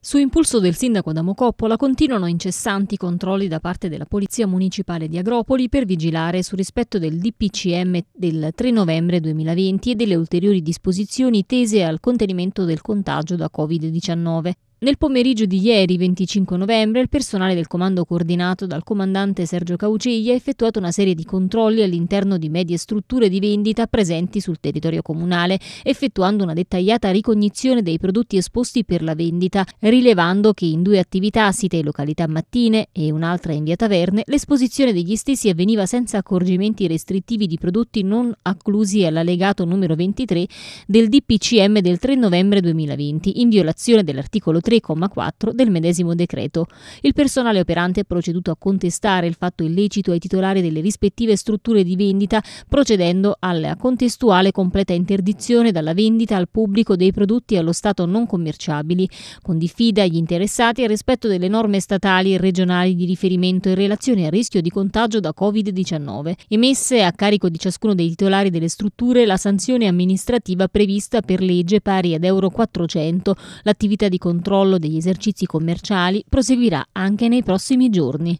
Su impulso del sindaco Adamo Coppola continuano incessanti controlli da parte della Polizia Municipale di Agropoli per vigilare sul rispetto del DPCM del 3 novembre 2020 e delle ulteriori disposizioni tese al contenimento del contagio da Covid-19. Nel pomeriggio di ieri, 25 novembre, il personale del comando coordinato dal comandante Sergio Cauciglia ha effettuato una serie di controlli all'interno di medie strutture di vendita presenti sul territorio comunale, effettuando una dettagliata ricognizione dei prodotti esposti per la vendita, rilevando che in due attività, site e località mattine e un'altra in via Taverne, l'esposizione degli stessi avveniva senza accorgimenti restrittivi di prodotti non acclusi all'allegato numero 23 del DPCM del 3 novembre 2020, in violazione dell'articolo 3 3, del medesimo decreto. Il personale operante è proceduto a contestare il fatto illecito ai titolari delle rispettive strutture di vendita procedendo alla contestuale completa interdizione dalla vendita al pubblico dei prodotti allo Stato non commerciabili, con diffida agli interessati al rispetto delle norme statali e regionali di riferimento in relazione al rischio di contagio da Covid-19, emesse a carico di ciascuno dei titolari delle strutture la sanzione amministrativa prevista per legge pari ad Euro 400, l'attività di controllo controllo degli esercizi commerciali proseguirà anche nei prossimi giorni.